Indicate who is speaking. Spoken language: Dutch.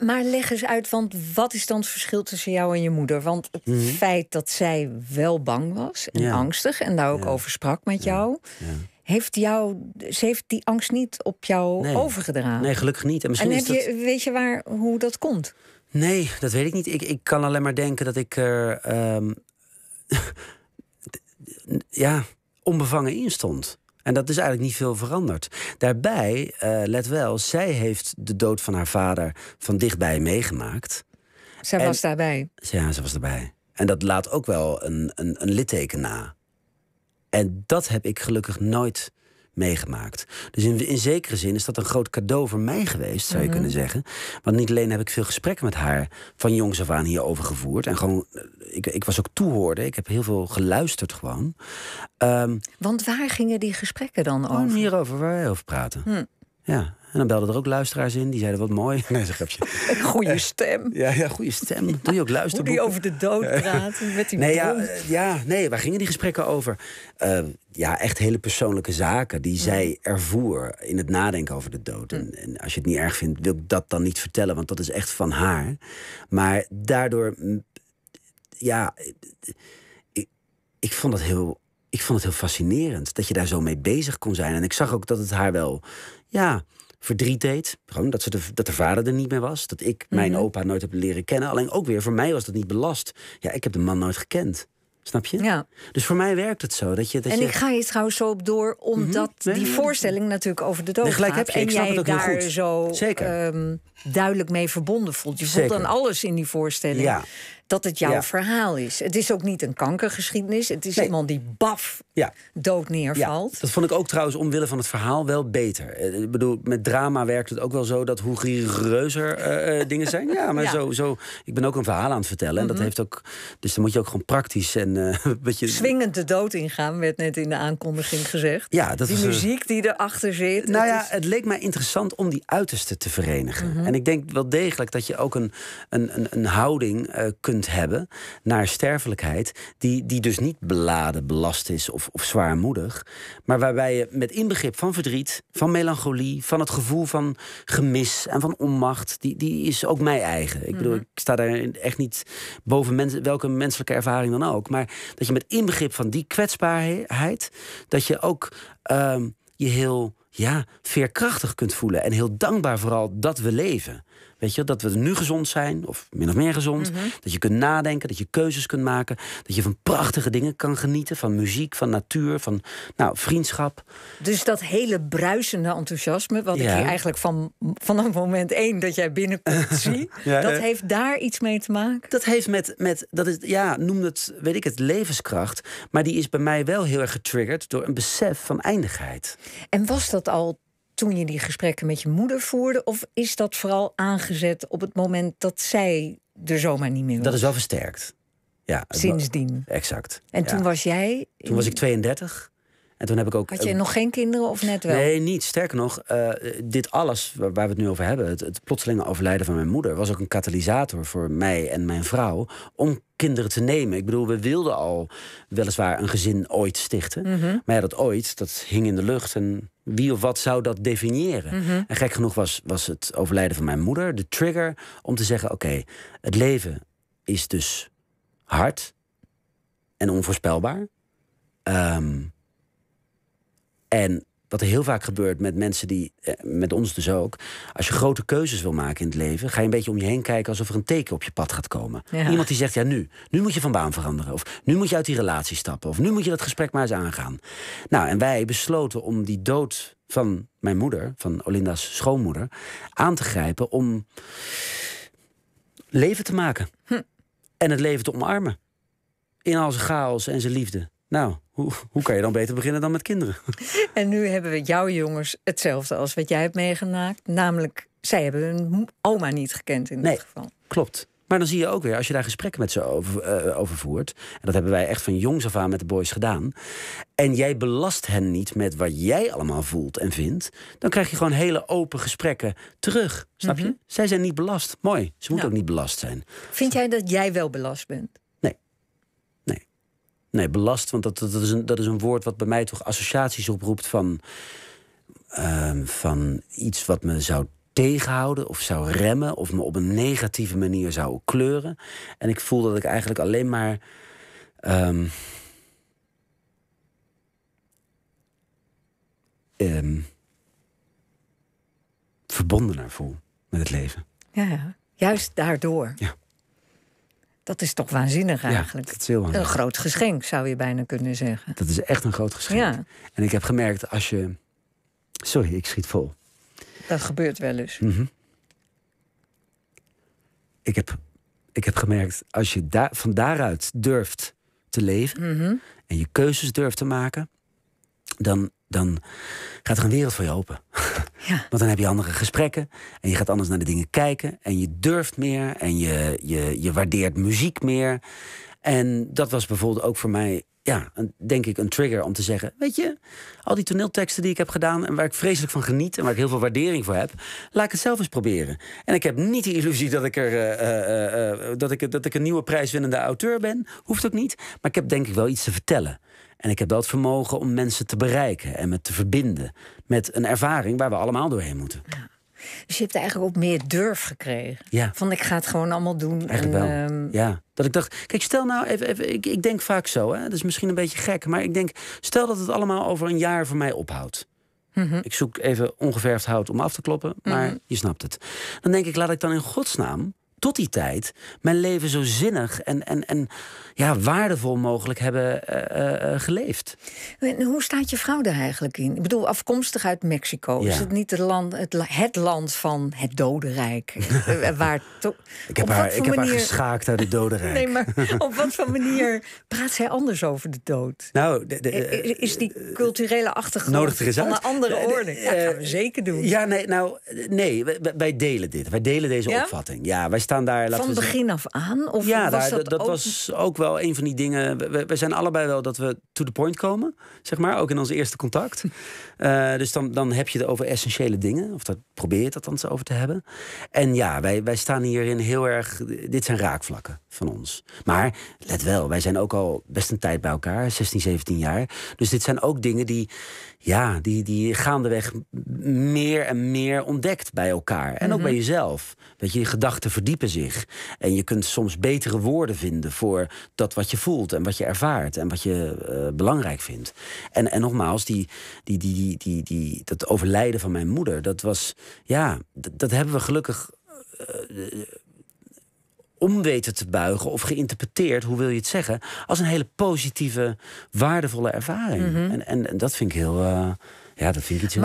Speaker 1: Maar leg eens uit, want wat is dan het verschil tussen jou en je moeder? Want het mhm. feit dat zij wel bang was en angstig en daar ook over sprak met jou. Heeft jou, ze heeft die angst niet op jou overgedragen? Nee,
Speaker 2: gelukkig niet. En, en heb je,
Speaker 1: weet je waar, hoe
Speaker 2: dat komt? Nee, dat weet ik niet. Ik, ik kan alleen maar denken dat ik er ehm, ja, onbevangen in stond. En dat is eigenlijk niet veel veranderd. Daarbij, eh, let wel, zij heeft de dood van haar vader van dichtbij meegemaakt. Zij was daarbij. Ja, ze was daarbij. En dat laat ook wel een, een, een litteken na. En dat heb ik gelukkig nooit meegemaakt. Dus in, in zekere zin is dat een groot cadeau voor mij geweest, zou je mhm. kunnen zeggen. Want niet alleen heb ik veel gesprekken met haar van jongs af aan hierover gevoerd. En gewoon, eh, ik, ik was ook toehoorder. Ik heb heel veel geluisterd gewoon. Ehm, Want waar gingen die gesprekken dan over? Hierover, waar wij over praten. Hm. Ja, en dan belden er ook luisteraars in. Die zeiden wat mooi. Nee, zeg een Goede eh, stem. Ja, ja goede stem. Doe je ook luisteren Hoe die over de dood praten met die nee, eh, ja, nee, waar gingen die gesprekken over? Ehm, ja, echt hele persoonlijke zaken die zij ervoer in het nadenken over de dood. En, en, als je het niet erg vindt, wil ik dat dan niet vertellen, want dat is echt van haar. Maar daardoor, ja, ik, ik vond dat heel. Ik vond het heel fascinerend dat je daar zo mee bezig kon zijn. En ik zag ook dat het haar wel. Ja, verdriet deed. Gewoon dat, ze de, dat de vader er niet meer was. Dat ik mijn mhm. opa nooit heb leren kennen. Alleen ook weer, voor mij was dat niet belast. Ja, ik heb de man nooit gekend. Snap je? Ja. Dus voor mij werkt het zo. Dat je, dat en ik
Speaker 1: ga je trouwens zo op door, omdat mhm. die voorstelling natuurlijk over de dood gaat. Heb je. En ik snap jij het ook daar zo
Speaker 2: ehm,
Speaker 1: duidelijk mee verbonden voelt. Je voelt dan alles in die voorstelling. Ja. Dat het jouw verhaal is. Het is ook niet een kankergeschiedenis. Het is iemand die baf ja. dood neervalt.
Speaker 2: Ja, dat vond ik ook trouwens omwille van het verhaal wel beter. Eh, ik bedoel, met drama werkt het ook wel zo dat hoe rigoureuzer eh, eh, dingen zijn. Ja, maar Zo, zo. Ik ben ook een verhaal aan het vertellen. En dat mhm. heeft ook. Dus dan moet je ook gewoon praktisch en uh, beetje. Swingend
Speaker 1: de dood ingaan, werd net in de aankondiging gezegd. Ja, dat die muziek die erachter zit.
Speaker 2: Nou ja, het leek mij interessant om die uitersten te verenigen. Mhm. En ik denk wel degelijk dat je ook een, een, een, houding kunt hebben naar sterfelijkheid, die, die dus niet beladen, belast is of of zwaarmoedig, maar waarbij je met inbegrip van verdriet, van melancholie, van het gevoel van gemis en van onmacht, die, die is ook mij eigen. Ik bedoel, mhm. ik sta daar echt niet boven mensen, welke menselijke ervaring dan ook, maar dat je met inbegrip van die kwetsbaarheid, dat je ook ehm, je heel ja, veerkrachtig kunt voelen. En heel dankbaar vooral dat we leven. Weet je, dat we nu gezond zijn, of min of meer gezond. Mhm. Dat je kunt nadenken, dat je keuzes kunt maken. Dat je van prachtige dingen kan genieten. Van muziek, van natuur, van nou, vriendschap.
Speaker 1: Dus dat hele bruisende enthousiasme, wat ik hier eigenlijk van, vanaf
Speaker 2: moment één dat jij binnenkomt
Speaker 1: zie. dat heeft daar iets mee te maken?
Speaker 2: Dat heeft met, met dat is, ja, noem het, weet ik het, levenskracht. Maar die is bij mij wel heel erg getriggerd door een besef van eindigheid. En
Speaker 1: was dat al toen je die gesprekken met je moeder voerde? Of is dat vooral aangezet op het moment dat zij
Speaker 2: er zomaar niet meer was? Dat is wel versterkt. Ja, Sindsdien. Exact. En toen
Speaker 1: was jij.
Speaker 2: Toen was ik 32. En toen heb ik ook. Had je nog
Speaker 1: geen kinderen of net wel? Nee,
Speaker 2: niet. Sterker nog, eh, dit alles waar, we het nu over hebben, het, het plotselinge overlijden van mijn moeder, was ook een katalysator voor mij en mijn vrouw om kinderen te nemen. Ik bedoel, we wilden al weliswaar een gezin ooit stichten. Mhm. Maar ja, dat ooit, dat hing in de lucht. En wie of wat zou dat definiëren? Mhm. En gek genoeg was, was het overlijden van mijn moeder de trigger om te zeggen: oké, het leven is dus hard en onvoorspelbaar. Ehm, en wat er heel vaak gebeurt met mensen die, eh, met ons dus ook, als je grote keuzes wil maken in het leven, ga je een beetje om je heen kijken alsof er een teken op je pad gaat komen. Iemand die zegt, ja nu, nu moet je van baan veranderen, of nu moet je uit die relatie stappen, of nu moet je dat gesprek maar eens aangaan. Nou, en wij besloten om die dood van mijn moeder, van Olinda's schoonmoeder, aan te grijpen om leven te maken. Hm. En het leven te omarmen. In al zijn chaos en zijn liefde. Nou, hoe, hoe kan je dan beter beginnen dan met kinderen? En nu hebben we jouw
Speaker 1: jongens hetzelfde als wat jij hebt meegemaakt. Namelijk, zij hebben hun oma niet gekend
Speaker 2: in dit geval. Klopt. Maar dan zie je ook weer, als je daar gesprekken met ze eh, over, voert. En dat hebben wij echt van jongs af aan met de boys gedaan. En jij belast hen niet met wat jij allemaal voelt en vindt. Dan krijg je gewoon hele open gesprekken terug. Snap je? Mhm. Zij zijn niet belast. Mooi. Ze moeten ook niet belast zijn.
Speaker 1: Vind jij dat jij wel belast bent?
Speaker 2: Nee, belast, want dat, dat, is een, dat is een woord wat bij mij toch associaties oproept van, ehm, van iets wat me zou tegenhouden of zou remmen of me op een negatieve manier zou kleuren. En ik voel dat ik eigenlijk alleen maar. Um, um, verbondener voel met het leven.
Speaker 1: Ja, juist daardoor. Ja. Dat is toch waanzinnig eigenlijk. dat is heel Een groot geschenk, zou je bijna kunnen zeggen.
Speaker 2: Dat is echt een groot geschenk. Ja. En ik heb gemerkt, als je... Sorry, ik schiet vol.
Speaker 1: Dat gebeurt wel eens.
Speaker 2: Mhm. ik, heb, ik heb gemerkt, als je van daaruit durft te leven... Mhm. en je keuzes durft te maken... dan dan gaat er een wereld voor je open. Ja. Want dan heb je andere gesprekken en je gaat anders naar de dingen kijken en je durft meer en je, je, je waardeert muziek meer. En dat was bijvoorbeeld ook voor mij, ja, een, denk ik, een trigger om te zeggen: Weet je, al die toneelteksten die ik heb gedaan en waar ik vreselijk van geniet en waar ik heel veel waardering voor heb, laat ik het zelf eens proberen. En ik heb niet de illusie dat ik, er, eh, eh, eh, dat ik, dat ik een nieuwe prijswinnende auteur ben, hoeft ook niet. Maar ik heb denk ik wel iets te vertellen. En ik heb dat vermogen om mensen te bereiken en me te verbinden met een ervaring waar we allemaal doorheen moeten. Ja.
Speaker 1: Dus je hebt eigenlijk ook meer durf gekregen. Ja. Van ik ga het gewoon allemaal doen. Eigenlijk wel. Ehm,
Speaker 2: ja. Dat ik dacht, kijk, stel nou even, even ik, ik, denk vaak zo, hè? dat is misschien een beetje gek, maar ik denk, stel dat het allemaal over een jaar voor mij ophoudt. Mhm. Ik zoek even ongeverfd hout om af te kloppen, maar mhm. je snapt het. Dan denk ik, laat ik dan in godsnaam tot die tijd mijn leven zo zinnig en, en, en ja, waardevol mogelijk hebben eh, eh, eh, geleefd. hoe staat je vrouw daar eigenlijk in? Ik bedoel, afkomstig
Speaker 1: uit Mexico. Is het niet het land, het, land van het dodenrijk? waar ik heb, haar, ik manier... haar geschaakt
Speaker 2: uit het dodenrijk. nee, maar op
Speaker 1: wat voor manier praat zij anders over de dood? Nou, de, is die culturele achtergrond van een andere orde? Ja,
Speaker 2: dat gaan we zeker doen. Ja, nee, nou, nee, wij, delen dit. Wij delen deze opvatting. Ja, wij daar. van begin
Speaker 1: af aan? Of ja, was daar, dat, dat
Speaker 2: was ook wel een van die dingen. We, zijn allebei wel dat we to the point komen, zeg maar, ook in ons eerste contact. Eh, dus dan, dan heb je het over essentiële dingen, of dat probeer je het zo over te hebben. En ja, wij, wij staan hierin heel erg. Dit zijn raakvlakken van ons. Maar let wel, wij zijn ook al best een tijd bij elkaar, 16, 17 jaar. Dus dit zijn ook dingen die, ja, die, die gaandeweg meer en meer ontdekt bij elkaar. En ook mhm. bij jezelf. dat je, je gedachten verdiepen zich. En je kunt soms betere woorden vinden voor dat wat je voelt en wat je ervaart en wat je eh, belangrijk vindt. En, en nogmaals, die, die, die, die, die, dat overlijden van mijn moeder, dat was, ja, dat hebben we gelukkig. Eh, om weten te buigen of geïnterpreteerd, hoe wil je het zeggen, als een hele positieve, waardevolle ervaring. Mhm. en, en, dat vind ik heel. Eh, ja, dat vind ik iets heel.